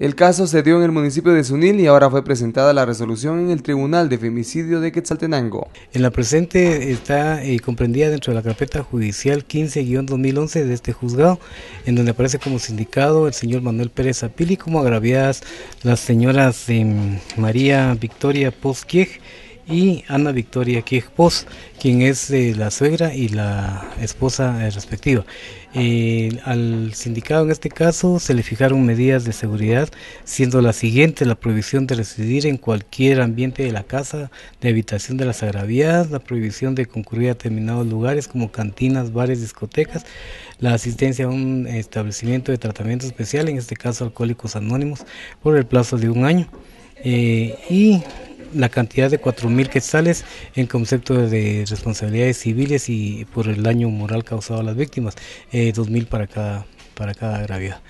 El caso se dio en el municipio de Sunil y ahora fue presentada la resolución en el Tribunal de Femicidio de Quetzaltenango. En la presente está eh, comprendida dentro de la carpeta judicial 15-2011 de este juzgado, en donde aparece como sindicado el señor Manuel Pérez Apili, como agraviadas las señoras María Victoria Posquiej y Ana Victoria Quijpos, quien es eh, la suegra y la esposa eh, respectiva. Eh, al sindicado en este caso se le fijaron medidas de seguridad, siendo la siguiente la prohibición de residir en cualquier ambiente de la casa, de habitación de las agraviadas, la prohibición de concurrir a determinados lugares como cantinas, bares, discotecas, la asistencia a un establecimiento de tratamiento especial, en este caso Alcohólicos Anónimos, por el plazo de un año. y la cantidad de 4.000 quetzales en concepto de responsabilidades civiles y por el daño moral causado a las víctimas, eh, dos 2.000 para cada, para cada gravedad.